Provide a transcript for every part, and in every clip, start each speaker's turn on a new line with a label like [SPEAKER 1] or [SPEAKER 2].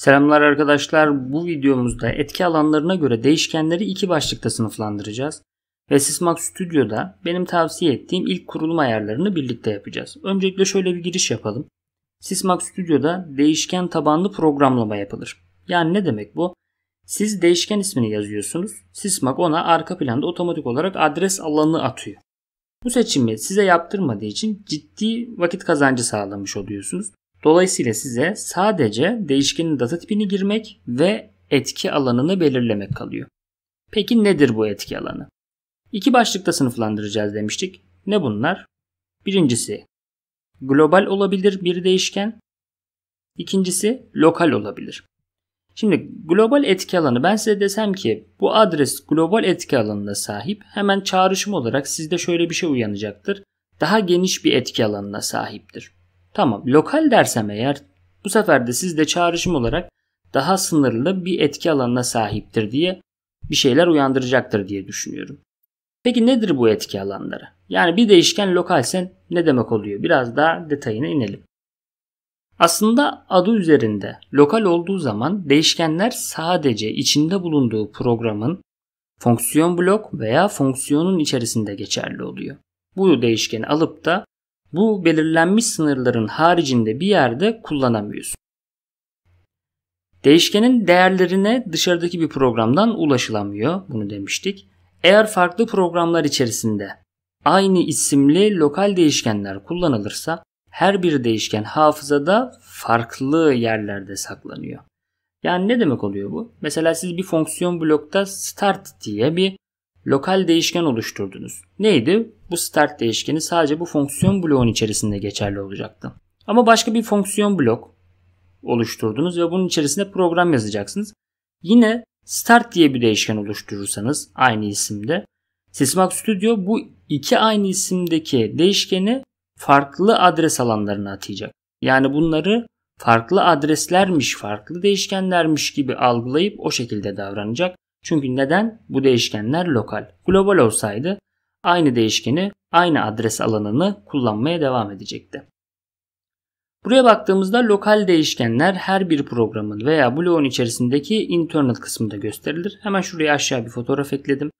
[SPEAKER 1] Selamlar arkadaşlar. Bu videomuzda etki alanlarına göre değişkenleri iki başlıkta sınıflandıracağız. Ve Sysmax Studio'da benim tavsiye ettiğim ilk kurulum ayarlarını birlikte yapacağız. Öncelikle şöyle bir giriş yapalım. Sysmax Studio'da değişken tabanlı programlama yapılır. Yani ne demek bu? Siz değişken ismini yazıyorsunuz. Sysmax ona arka planda otomatik olarak adres alanı atıyor. Bu seçimi size yaptırmadığı için ciddi vakit kazancı sağlamış oluyorsunuz. Dolayısıyla size sadece değişkenin data tipini girmek ve etki alanını belirlemek kalıyor. Peki nedir bu etki alanı? İki başlıkta sınıflandıracağız demiştik. Ne bunlar? Birincisi global olabilir bir değişken. İkincisi lokal olabilir. Şimdi global etki alanı ben size desem ki bu adres global etki alanına sahip hemen çağrışım olarak sizde şöyle bir şey uyanacaktır. Daha geniş bir etki alanına sahiptir. Tamam lokal dersem eğer bu sefer de siz de çağrışım olarak daha sınırlı bir etki alanına sahiptir diye bir şeyler uyandıracaktır diye düşünüyorum. Peki nedir bu etki alanları? Yani bir değişken lokalsen ne demek oluyor? Biraz daha detayına inelim. Aslında adı üzerinde lokal olduğu zaman değişkenler sadece içinde bulunduğu programın fonksiyon blok veya fonksiyonun içerisinde geçerli oluyor. Bu değişkeni alıp da bu belirlenmiş sınırların haricinde bir yerde kullanamıyorsun. Değişkenin değerlerine dışarıdaki bir programdan ulaşılamıyor. Bunu demiştik. Eğer farklı programlar içerisinde aynı isimli lokal değişkenler kullanılırsa her bir değişken hafızada farklı yerlerde saklanıyor. Yani ne demek oluyor bu? Mesela siz bir fonksiyon blokta start diye bir lokal değişken oluşturdunuz. Neydi? Bu start değişkeni sadece bu fonksiyon bloğun içerisinde geçerli olacaktı. Ama başka bir fonksiyon blok oluşturdunuz ve bunun içerisinde program yazacaksınız. Yine start diye bir değişken oluşturursanız aynı isimde Sysmax Studio bu iki aynı isimdeki değişkeni farklı adres alanlarına atayacak. Yani bunları farklı adreslermiş, farklı değişkenlermiş gibi algılayıp o şekilde davranacak çünkü neden? Bu değişkenler lokal. Global olsaydı aynı değişkeni, aynı adres alanını kullanmaya devam edecekti. Buraya baktığımızda lokal değişkenler her bir programın veya bloğun içerisindeki internal kısmında gösterilir. Hemen şuraya aşağı bir fotoğraf ekledim.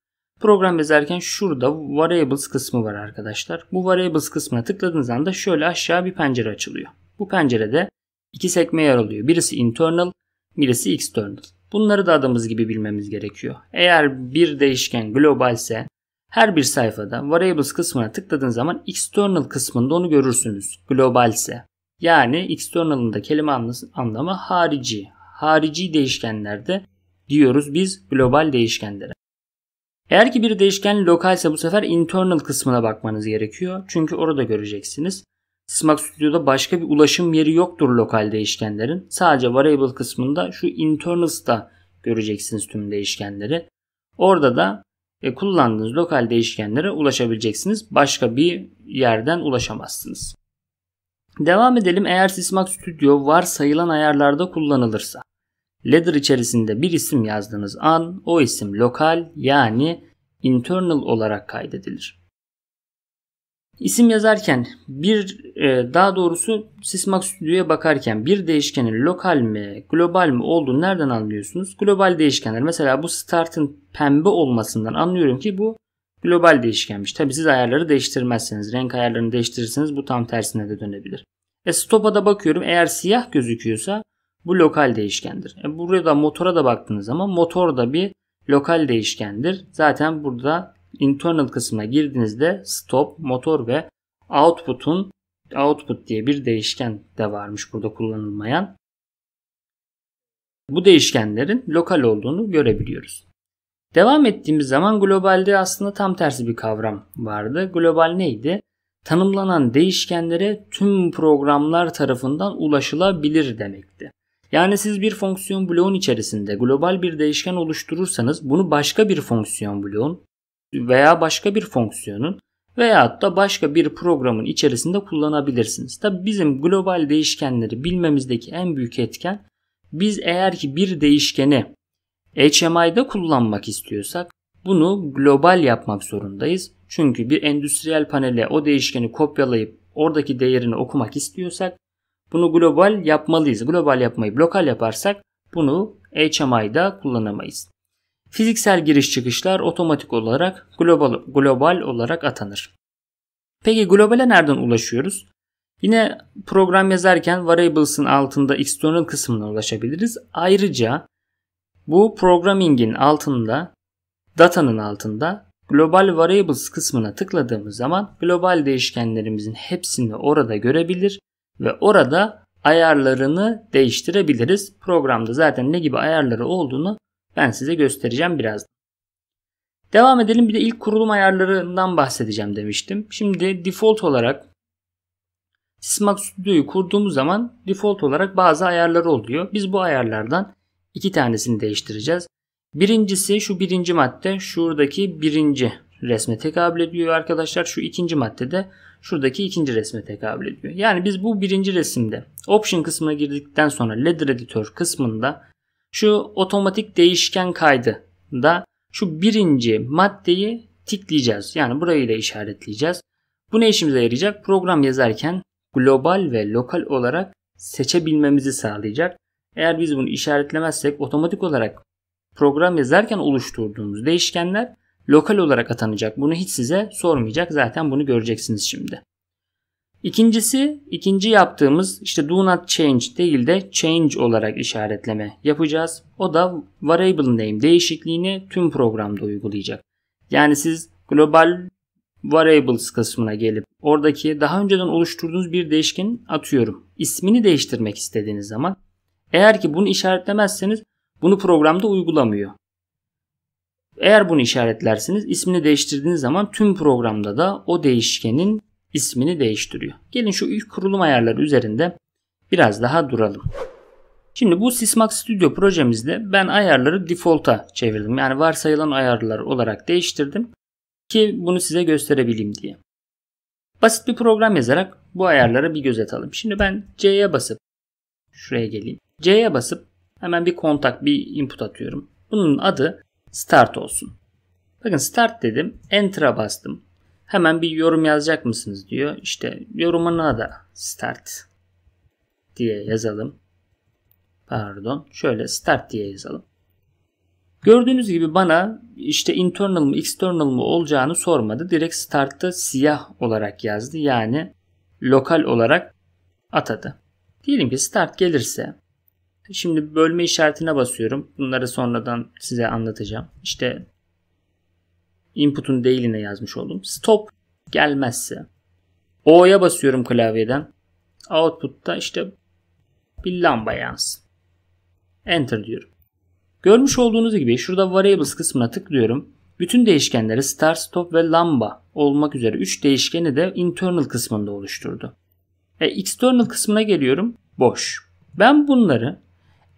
[SPEAKER 1] Program yazarken şurada variables kısmı var arkadaşlar. Bu variables kısmına tıkladığınız anda şöyle aşağı bir pencere açılıyor. Bu pencerede iki sekme yer alıyor. Birisi internal, birisi external. Bunları da adımız gibi bilmemiz gerekiyor. Eğer bir değişken globalse her bir sayfada variables kısmına tıkladığın zaman external kısmında onu görürsünüz. Globalse. Yani external'ın da kelime anlamı harici. Harici değişkenlerde diyoruz biz global değişkenlere. Eğer ki bir değişken lokalse bu sefer internal kısmına bakmanız gerekiyor. Çünkü orada göreceksiniz. Smack Studio'da başka bir ulaşım yeri yoktur lokal değişkenlerin. Sadece variable kısmında şu internals'ta göreceksiniz tüm değişkenleri. Orada da e, kullandığınız lokal değişkenlere ulaşabileceksiniz. Başka bir yerden ulaşamazsınız. Devam edelim eğer Sysmax Studio var sayılan ayarlarda kullanılırsa. Ladder içerisinde bir isim yazdığınız an o isim lokal yani internal olarak kaydedilir. İsim yazarken bir e, daha doğrusu Sysmax Studio'ya bakarken bir değişkenin lokal mi global mi olduğunu nereden anlıyorsunuz? Global değişkenler mesela bu start'ın pembe olmasından anlıyorum ki bu global değişkenmiş. Tabi siz ayarları değiştirmezseniz renk ayarlarını değiştirirseniz bu tam tersine de dönebilir. E stop'a da bakıyorum eğer siyah gözüküyorsa bu lokal değişkendir. E burada motora da baktığınız zaman motor da bir lokal değişkendir. Zaten burada internal kısmına girdiğinizde stop, motor ve output'un output diye bir değişken de varmış burada kullanılmayan. Bu değişkenlerin lokal olduğunu görebiliyoruz. Devam ettiğimiz zaman globalde aslında tam tersi bir kavram vardı. Global neydi? Tanımlanan değişkenlere tüm programlar tarafından ulaşılabilir demekti. Yani siz bir fonksiyon bloğun içerisinde global bir değişken oluşturursanız bunu başka bir fonksiyon bloğun veya başka bir fonksiyonun veya da başka bir programın içerisinde kullanabilirsiniz. Tabi bizim global değişkenleri bilmemizdeki en büyük etken biz eğer ki bir değişkeni HMI'de kullanmak istiyorsak bunu global yapmak zorundayız. Çünkü bir endüstriyel panele o değişkeni kopyalayıp oradaki değerini okumak istiyorsak bunu global yapmalıyız. Global yapmayı lokal yaparsak bunu HMI'da kullanamayız. Fiziksel giriş çıkışlar otomatik olarak global, global olarak atanır. Peki globale nereden ulaşıyoruz? Yine program yazarken variables'ın altında external kısmına ulaşabiliriz. Ayrıca bu programming'in altında datanın altında global variables kısmına tıkladığımız zaman global değişkenlerimizin hepsini orada görebilir ve orada ayarlarını değiştirebiliriz. Programda zaten ne gibi ayarları olduğunu ben size göstereceğim birazdan. Devam edelim bir de ilk kurulum ayarlarından bahsedeceğim demiştim. Şimdi default olarak Sysmax Studio'yu kurduğumuz zaman default olarak bazı ayarları oluyor. Biz bu ayarlardan iki tanesini değiştireceğiz. Birincisi şu birinci madde şuradaki birinci resme tekabül ediyor arkadaşlar. Şu ikinci madde de şuradaki ikinci resme tekabül ediyor. Yani biz bu birinci resimde option kısmına girdikten sonra ladder editor kısmında şu otomatik değişken kaydı da şu birinci maddeyi tıklayacağız, Yani burayı da işaretleyeceğiz. Bu ne işimize yarayacak? Program yazarken global ve lokal olarak seçebilmemizi sağlayacak. Eğer biz bunu işaretlemezsek otomatik olarak program yazarken oluşturduğumuz değişkenler lokal olarak atanacak. Bunu hiç size sormayacak. Zaten bunu göreceksiniz şimdi. İkincisi, ikinci yaptığımız işte do not change değil de change olarak işaretleme yapacağız. O da variable name değişikliğini tüm programda uygulayacak. Yani siz global variables kısmına gelip oradaki daha önceden oluşturduğunuz bir değişken atıyorum. ismini değiştirmek istediğiniz zaman eğer ki bunu işaretlemezseniz bunu programda uygulamıyor. Eğer bunu işaretlersiniz ismini değiştirdiğiniz zaman tüm programda da o değişkenin ismini değiştiriyor. Gelin şu ilk kurulum ayarları üzerinde biraz daha duralım. Şimdi bu Sysmax Studio projemizde ben ayarları default'a çevirdim. Yani varsayılan ayarlar olarak değiştirdim ki bunu size gösterebileyim diye. Basit bir program yazarak bu ayarlara bir göz atalım. Şimdi ben C'ye basıp şuraya geleyim. C'ye basıp hemen bir kontak bir input atıyorum. Bunun adı start olsun. Bakın start dedim. Enter'a bastım. Hemen bir yorum yazacak mısınız diyor. İşte yorumuna da start diye yazalım. Pardon. Şöyle start diye yazalım. Gördüğünüz gibi bana işte internal mı external mı olacağını sormadı. Direkt startta siyah olarak yazdı. Yani lokal olarak atadı. Diyelim ki start gelirse şimdi bölme işaretine basıyorum. Bunları sonradan size anlatacağım. İşte input'un değiline yazmış oldum. Stop gelmezse O'ya basıyorum klavyeden. Output'ta işte bir lamba yansın. Enter diyorum. Görmüş olduğunuz gibi şurada variables kısmına tıklıyorum. Bütün değişkenleri star, stop ve lamba olmak üzere 3 değişkeni de internal kısmında oluşturdu. E, external kısmına geliyorum. Boş. Ben bunları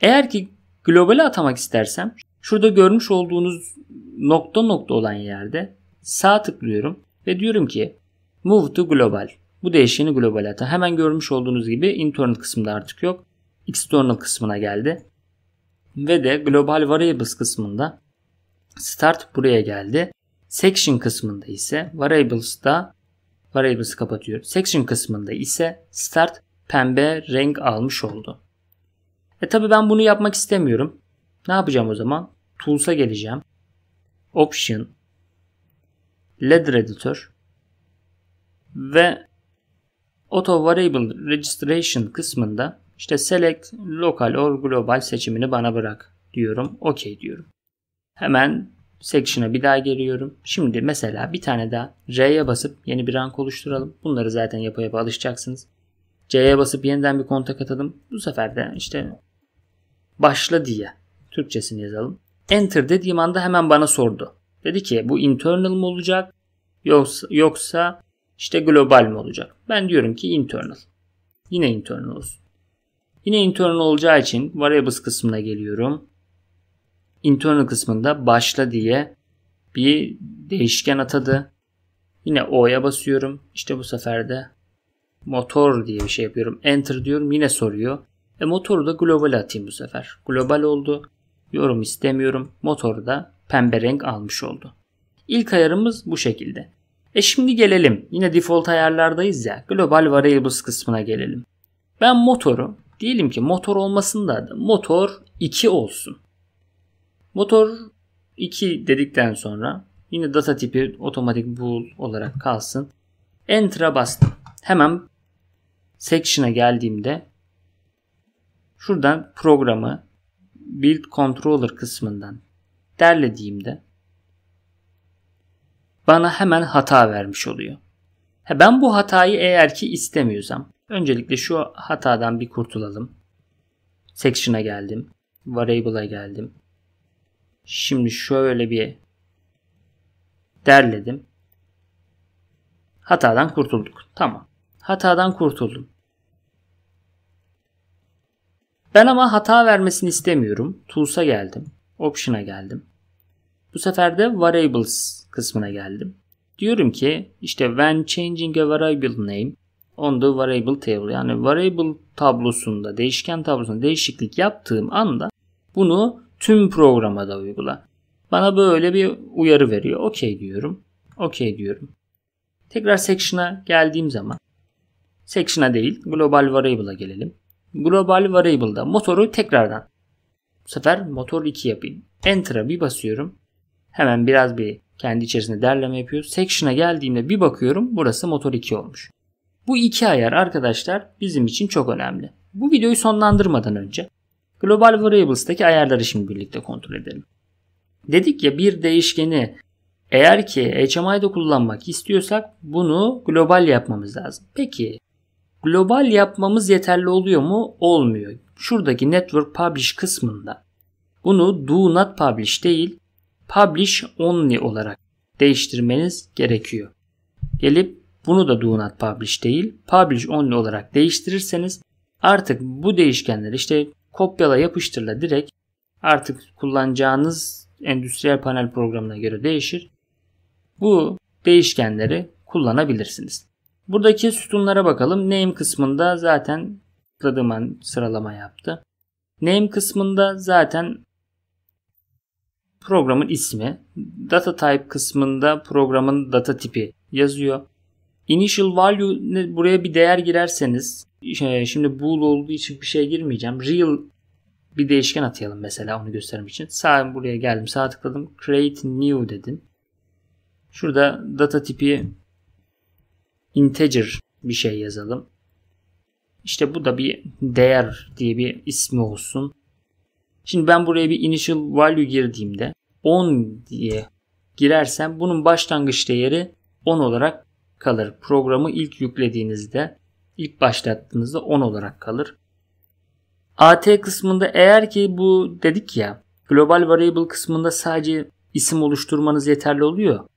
[SPEAKER 1] eğer ki globale atamak istersem Şurada görmüş olduğunuz nokta nokta olan yerde sağ tıklıyorum ve diyorum ki Move to Global. Bu değişeni global ata. Hemen görmüş olduğunuz gibi internal kısmında artık yok. External kısmına geldi. Ve de Global Variables kısmında Start buraya geldi. Section kısmında ise Variables da Variables kapatıyor. Section kısmında ise Start pembe renk almış oldu. E tabi ben bunu yapmak istemiyorum. Ne yapacağım o zaman? Tools'a geleceğim. Option, ladder Editor ve auto variable registration kısmında işte select local or global seçimini bana bırak diyorum. OK diyorum. Hemen section'a bir daha geliyorum. Şimdi mesela bir tane daha R'ye basıp yeni bir rank oluşturalım. Bunları zaten yapa yapa alışacaksınız. C'ye basıp yeniden bir kontak atalım. Bu sefer de işte başla diye Türkçesini yazalım. Enter dediğim anda hemen bana sordu. Dedi ki bu internal mı olacak yoksa, yoksa işte global mi olacak? Ben diyorum ki internal. Yine internal olsun. Yine internal olacağı için variables kısmına geliyorum. Internal kısmında başla diye bir değişken atadı. Yine O'ya basıyorum. İşte bu sefer de motor diye bir şey yapıyorum. Enter diyorum yine soruyor. E motoru da global atayım bu sefer. Global oldu. Yorum istemiyorum. Motoru da pembe renk almış oldu. İlk ayarımız bu şekilde. E şimdi gelelim. Yine default ayarlardayız ya. Global Variables kısmına gelelim. Ben motoru diyelim ki motor olmasın da motor 2 olsun. Motor 2 dedikten sonra yine data tipi otomatik bool olarak kalsın. Enter'a bastım. Hemen section'a geldiğimde şuradan programı Build Controller kısmından derlediğimde bana hemen hata vermiş oluyor. ben bu hatayı eğer ki istemiyorsam öncelikle şu hatadan bir kurtulalım. Section'a geldim. Variable'a geldim. Şimdi şöyle bir derledim. Hatadan kurtulduk. Tamam. Hatadan kurtuldum. Ben ama hata vermesini istemiyorum. Tools'a geldim. Option'a geldim. Bu sefer de variables kısmına geldim. Diyorum ki işte when changing a variable name on the variable table yani variable tablosunda değişken tablosunda değişiklik yaptığım anda bunu tüm programa da uygula. Bana böyle bir uyarı veriyor. Okey diyorum. Okey diyorum. Tekrar section'a geldiğim zaman section'a değil global variable'a gelelim. Global Variable'da motoru tekrardan. Bu sefer motor 2 yapayım. Enter'a bir basıyorum. Hemen biraz bir kendi içerisinde derleme yapıyor. Section'a geldiğimde bir bakıyorum burası motor 2 olmuş. Bu iki ayar arkadaşlar bizim için çok önemli. Bu videoyu sonlandırmadan önce Global Variables'taki ayarları şimdi birlikte kontrol edelim. Dedik ya bir değişkeni eğer ki HMI'de kullanmak istiyorsak bunu global yapmamız lazım. Peki Global yapmamız yeterli oluyor mu? Olmuyor. Şuradaki Network Publish kısmında bunu Do Not Publish değil Publish Only olarak değiştirmeniz gerekiyor. Gelip bunu da Do Not Publish değil Publish Only olarak değiştirirseniz artık bu değişkenler işte kopyala yapıştırla direkt artık kullanacağınız endüstriyel panel programına göre değişir. Bu değişkenleri kullanabilirsiniz. Buradaki sütunlara bakalım. Name kısmında zaten tıkladığım sıralama yaptı. Name kısmında zaten programın ismi, data type kısmında programın data tipi yazıyor. Initial value buraya bir değer girerseniz e, şimdi bool olduğu için bir şey girmeyeceğim. Real bir değişken atayalım mesela onu göstermek için. Sağ buraya geldim. sağ tıkladım. Create new dedim. Şurada data tipi integer bir şey yazalım. İşte bu da bir değer diye bir ismi olsun. Şimdi ben buraya bir initial value girdiğimde 10 diye girersem bunun başlangıç değeri 10 olarak kalır. Programı ilk yüklediğinizde, ilk başlattığınızda 10 olarak kalır. AT kısmında eğer ki bu dedik ya global variable kısmında sadece isim oluşturmanız yeterli oluyor.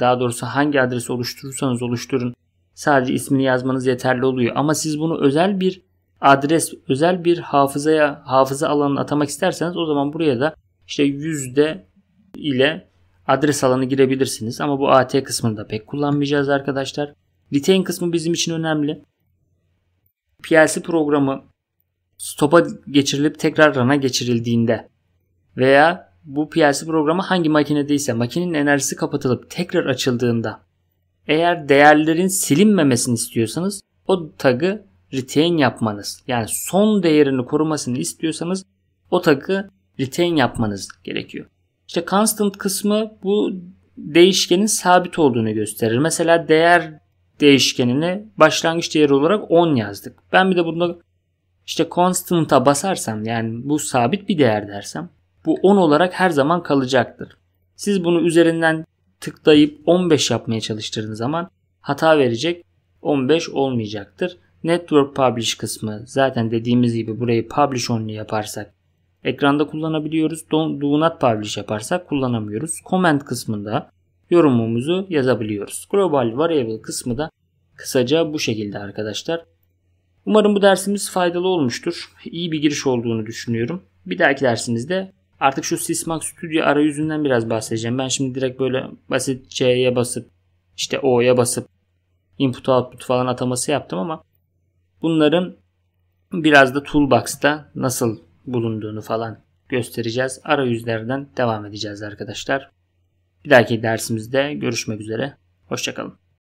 [SPEAKER 1] Daha doğrusu hangi adresi oluşturursanız oluşturun sadece ismini yazmanız yeterli oluyor. Ama siz bunu özel bir adres, özel bir hafızaya, hafıza alanını atamak isterseniz o zaman buraya da işte yüzde ile adres alanı girebilirsiniz. Ama bu AT kısmını da pek kullanmayacağız arkadaşlar. Retain kısmı bizim için önemli. PLC programı stopa geçirilip tekrar run'a geçirildiğinde veya bu PLC programı hangi makinede ise makinenin enerjisi kapatılıp tekrar açıldığında eğer değerlerin silinmemesini istiyorsanız o tag'ı retain yapmanız yani son değerini korumasını istiyorsanız o tag'ı retain yapmanız gerekiyor. İşte constant kısmı bu değişkenin sabit olduğunu gösterir. Mesela değer değişkenini başlangıç değeri olarak 10 yazdık. Ben bir de bunu işte constant'a basarsam yani bu sabit bir değer dersem bu 10 olarak her zaman kalacaktır. Siz bunu üzerinden tıklayıp 15 yapmaya çalıştığınız zaman hata verecek 15 olmayacaktır. Network Publish kısmı zaten dediğimiz gibi burayı Publish Only yaparsak ekranda kullanabiliyoruz. Do, Not Publish yaparsak kullanamıyoruz. Comment kısmında yorumumuzu yazabiliyoruz. Global Variable kısmı da kısaca bu şekilde arkadaşlar. Umarım bu dersimiz faydalı olmuştur. İyi bir giriş olduğunu düşünüyorum. Bir dahaki dersimizde Artık şu Sysmax Studio arayüzünden biraz bahsedeceğim. Ben şimdi direkt böyle basit C'ye basıp işte O'ya basıp input output falan ataması yaptım ama bunların biraz da toolbox'ta nasıl bulunduğunu falan göstereceğiz. Arayüzlerden devam edeceğiz arkadaşlar. Bir dahaki dersimizde görüşmek üzere. Hoşçakalın.